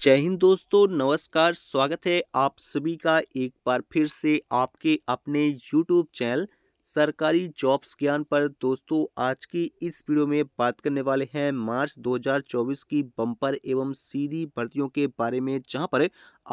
जय हिंद दोस्तों नमस्कार स्वागत है आप सभी का एक बार फिर से आपके अपने YouTube चैनल सरकारी जॉब्स ज्ञान पर दोस्तों आज की इस वीडियो में बात करने वाले हैं मार्च 2024 की बम्पर एवं सीधी भर्तियों के बारे में जहां पर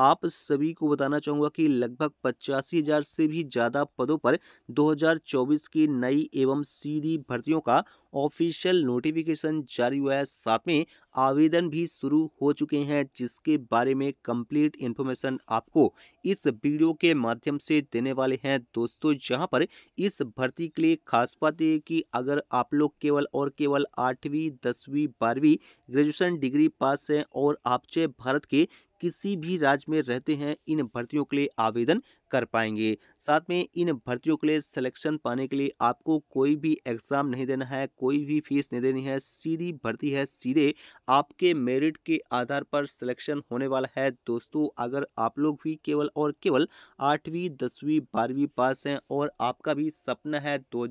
आप सभी को बताना चाहूँगा कि लगभग पचासी हज़ार से भी ज़्यादा पदों पर 2024 की नई एवं सीधी भर्तियों का ऑफिशियल नोटिफिकेशन जारी हुआ है साथ में आवेदन भी शुरू हो चुके हैं जिसके बारे में कंप्लीट इन्फॉर्मेशन आपको इस वीडियो के माध्यम से देने वाले हैं दोस्तों जहां पर इस भर्ती के लिए खास बात है कि अगर आप लोग केवल और केवल आठवीं दसवीं बारहवीं ग्रेजुएशन डिग्री पास हैं और आप भारत के किसी भी राज्य में रहते हैं इन भर्तियों के लिए आवेदन कर पाएंगे साथ में इन भर्तियों के लिए सिलेक्शन पाने के लिए आपको कोई भी एग्ज़ाम नहीं देना है कोई भी फीस नहीं देनी है सीधी भर्ती है सीधे आपके मेरिट के आधार पर सिलेक्शन होने वाला है दोस्तों अगर आप लोग भी केवल और केवल आठवीं दसवीं बारहवीं पास हैं और आपका भी सपना है दो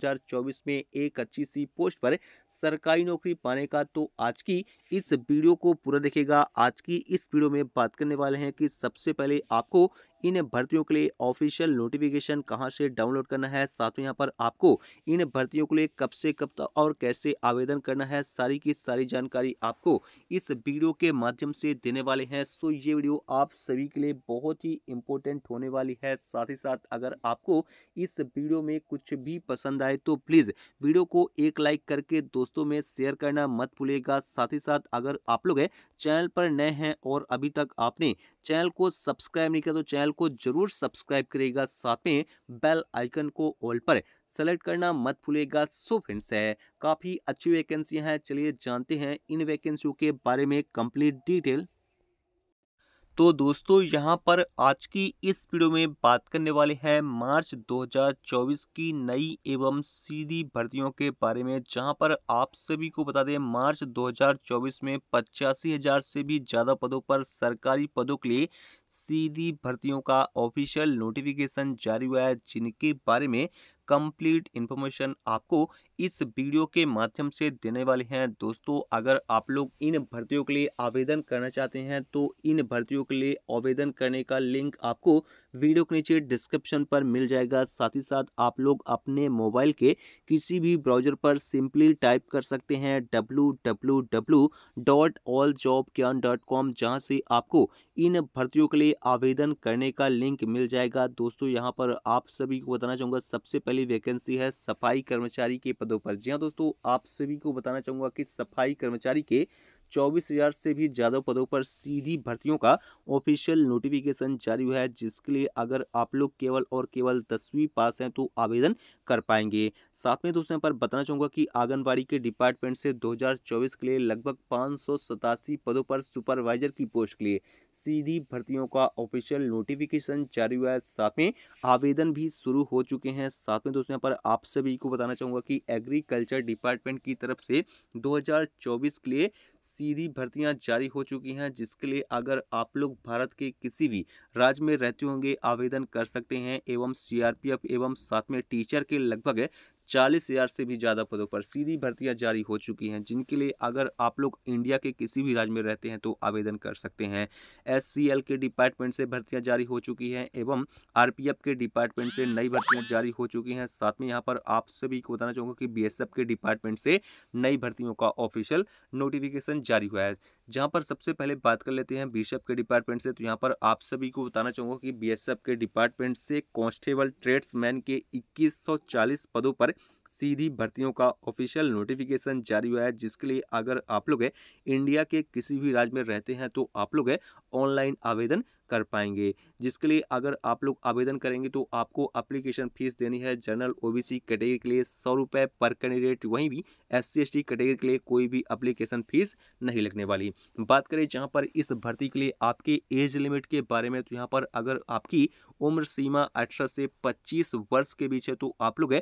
में एक अच्छी सी पोस्ट पर सरकारी नौकरी पाने का तो आज की इस वीडियो को पूरा देखेगा आज की इस वीडियो में बात करने वाले हैं कि सबसे पहले आपको इन भर्तियों के लिए ऑफिशियल नोटिफिकेशन कहाँ से डाउनलोड करना है साथ में यहाँ पर आपको इन भर्तियों के लिए कब से कब तक और कैसे आवेदन करना है सारी की सारी जानकारी आपको इस वीडियो के माध्यम से देने वाले हैं सो ये वीडियो आप सभी के लिए बहुत ही इंपॉर्टेंट होने वाली है साथ ही साथ अगर आपको इस वीडियो में कुछ भी पसंद आए तो प्लीज़ वीडियो को एक लाइक करके दोस्तों में शेयर करना मत भूलेगा साथ ही साथ अगर आप लोग चैनल पर नए हैं और अभी तक आपने चैनल को सब्सक्राइब नहीं किया तो चैनल को जरूर सब्सक्राइब करेगा साथ में बेल आइकन को ऑल पर सेलेक्ट करना मत भूलेगा सो फ्रेंड्स है काफ़ी अच्छी वैकेंसियां हैं चलिए जानते हैं इन वैकेंसियों के बारे में कंप्लीट डिटेल तो दोस्तों यहां पर आज की इस वीडियो में बात करने वाले हैं मार्च 2024 की नई एवं सीधी भर्तियों के बारे में जहां पर आप सभी को बता दें मार्च 2024 में पचासी हज़ार से भी ज़्यादा पदों पर सरकारी पदों के लिए सीधी भर्तियों का ऑफिशियल नोटिफिकेशन जारी हुआ है जिनके बारे में कंप्लीट इन्फॉर्मेशन आपको इस वीडियो के माध्यम से देने वाले हैं दोस्तों अगर आप लोग इन भर्तियों के लिए आवेदन करना चाहते हैं तो इन भर्तियों के लिए आवेदन करने का लिंक आपको वीडियो के नीचे डिस्क्रिप्शन पर मिल जाएगा साथ ही साथ आप लोग अपने मोबाइल के किसी भी ब्राउजर पर सिंपली टाइप कर सकते हैं W W W dot all job dot com जहाँ से आपको इन भर्तियों के लिए लिए आवेदन करने का लिंक मिल जाएगा दोस्तों यहाँ पर आप सभी को बताना चाहूँगा सबसे पहली वैकेंसी है सफाई कर्मचारी के पदों पर जी हाँ दोस्तों आप सभी को बताना चाहूँगा कि सफाई कर्मचारी के चौबीस हजार से भी ज़्यादा पदों पर सीधी भर्तियों का ऑफिशियल नोटिफिकेशन जारी हुआ है जिसके लिए अगर आप लोग केवल और केवल दसवीं पास हैं तो आवेदन कर पाएंगे साथ में दोस्तों यहाँ पर बताना चाहूँगा कि आंगनबाड़ी के डिपार्टमेंट से 2024 के लिए लगभग पाँच पदों पर सुपरवाइजर की पोस्ट के लिए सीधी भर्तियों का ऑफिशियल नोटिफिकेशन जारी हुआ है साथ में आवेदन भी शुरू हो चुके हैं साथ में दोस्तों यहाँ पर आप सभी को बताना चाहूँगा कि एग्रीकल्चर डिपार्टमेंट की तरफ से 2024 के लिए सीधी भर्तियां जारी हो चुकी हैं जिसके लिए अगर आप लोग भारत के किसी भी राज्य में रहते होंगे आवेदन कर सकते हैं एवं सीआरपीएफ एवं साथ में टीचर के लगभग चालीस हज़ार से भी ज़्यादा पदों पर सीधी भर्तियां जारी हो चुकी हैं जिनके लिए अगर आप लोग इंडिया के किसी भी राज्य में रहते हैं तो आवेदन कर सकते हैं एस के डिपार्टमेंट से भर्तियाँ जारी हो चुकी हैं एवं आर के डिपार्टमेंट से नई भर्तियाँ जारी हो चुकी हैं साथ में यहाँ पर आप सभी को बताना चाहूँगा कि बी के डिपार्टमेंट से नई भर्तियों का ऑफिशियल नोटिफिकेशन जारी हुआ है जहाँ पर सबसे पहले बात कर लेते हैं बी के डिपार्टमेंट से तो यहाँ पर आप सभी को बताना चाहूँगा कि बी के डिपार्टमेंट से कॉन्स्टेबल ट्रेड्समैन के 2140 पदों पर सीधी भर्तियों का ऑफिशियल नोटिफिकेशन जारी हुआ है जिसके लिए अगर आप लोग इंडिया के किसी भी राज्य में रहते हैं तो आप लोग ऑनलाइन आवेदन कर पाएंगे जिसके लिए अगर आप लोग आवेदन करेंगे तो आपको अप्लीकेशन फीस देनी है जनरल ओ कैटेगरी के लिए सौ रुपये पर कैंडिडेट वहीं भी एस सी कैटेगरी के लिए कोई भी अप्लीकेशन फीस नहीं लगने वाली बात करें जहाँ पर इस भर्ती के लिए आपके एज लिमिट के बारे में तो यहाँ पर अगर आपकी उम्र सीमा अठारह से पच्चीस वर्ष के बीच है तो आप लोग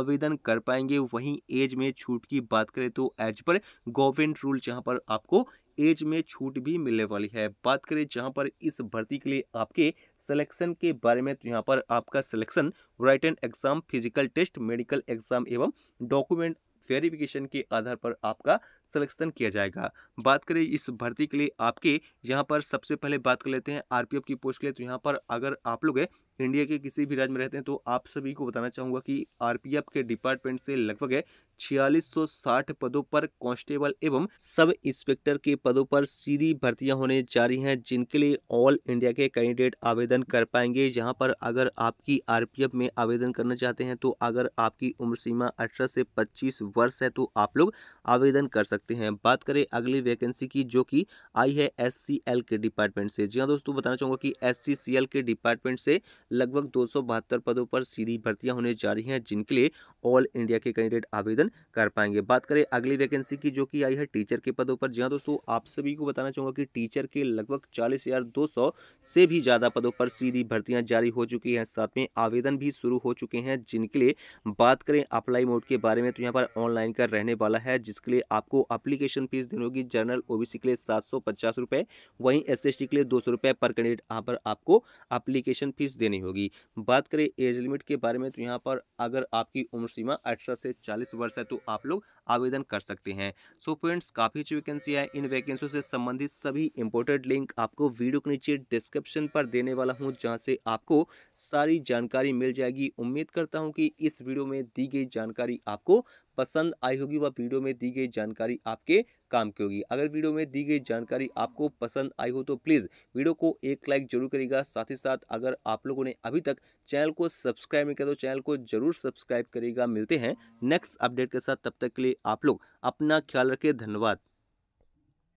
आवेदन कर पाएंगे वहीं एज में छूट की बात करें तो एज पर गवर्नमेंट रूल जहाँ पर आपको एज में छूट भी मिलने वाली है बात करें जहां पर इस भर्ती के लिए आपके सिलेक्शन के बारे में तो यहां पर आपका selection written exam physical test medical exam एवं डॉक्यूमेंट वेरिफिकेशन के आधार पर आपका सिलेक्शन किया जाएगा बात करें इस भर्ती के लिए आपके यहाँ पर सबसे पहले बात कर लेते हैं आर की पोस्ट के लिए तो यहाँ पर अगर आप लोग इंडिया के किसी भी राज्य में रहते हैं तो आप सभी को बताना चाहूँगा कि आर के डिपार्टमेंट से लगभग छियालीस पदों पर कांस्टेबल एवं सब इंस्पेक्टर के पदों पर सीधी भर्तियां होने जा रही हैं जिनके लिए ऑल इंडिया के कैंडिडेट आवेदन कर पाएंगे यहाँ पर अगर आपकी आरपीएफ में आवेदन करना चाहते हैं तो अगर आपकी उम्र सीमा अठारह से पच्चीस वर्ष है तो आप लोग आवेदन कर सकते सकते हैं बात करें अगली वैकेंसी की जो कि आई है एस के डिपार्टमेंट से जी हाँ दोस्तों बताना चाहूँगा कि एस सी के डिपार्टमेंट से लगभग दो पदों पर सीधी भर्तियाँ होने जा रही हैं जिनके लिए ऑल इंडिया के कैंडिडेट आवेदन कर पाएंगे बात करें अगली वैकेंसी की जो कि आई है टीचर के पदों पर जी हाँ दोस्तों आप सभी को बताना चाहूँगा कि टीचर के लगभग चालीस हज़ार दो सौ से भी ज़्यादा पदों पर सीधी भर्तियाँ जारी हो चुकी हैं साथ में आवेदन भी शुरू हो चुके हैं जिनके लिए बात करें अप्लाई मोड के बारे में तो यहाँ पर ऑनलाइन का रहने वाला है जिसके लिए आपको अप्लीकेशन फीस देनी होगी जनरल ओ के लिए सात सौ पचास वहीं एस एस टी के लिए दो सौ रुपये पर कैंडिडेट यहाँ पर आपको अप्लीकेशन फीस देनी होगी बात करें एज लिमिट के बारे में तो यहाँ पर अगर आपकी उम्र सीमा अठारह से चालीस वर्ष है तो आप लोग आवेदन कर सकते हैं सो फ्रेंड्स काफ़ी अच्छी वैकेंसी है इन वैकेंसी से संबंधित सभी इंपोर्टेंट लिंक आपको वीडियो के नीचे डिस्क्रिप्शन पर देने वाला हूँ जहाँ से आपको सारी जानकारी मिल जाएगी उम्मीद करता हूँ कि इस वीडियो में दी गई जानकारी आपको पसंद आई होगी व वीडियो में दी गई जानकारी आपके काम की होगी अगर वीडियो में दी गई जानकारी आपको पसंद आई हो तो प्लीज़ वीडियो को एक लाइक जरूर करेगा साथ ही साथ अगर आप लोगों ने अभी तक चैनल को सब्सक्राइब नहीं किया तो चैनल को जरूर सब्सक्राइब करेगा मिलते हैं नेक्स्ट अपडेट के साथ तब तक के लिए आप लोग अपना ख्याल रखें धन्यवाद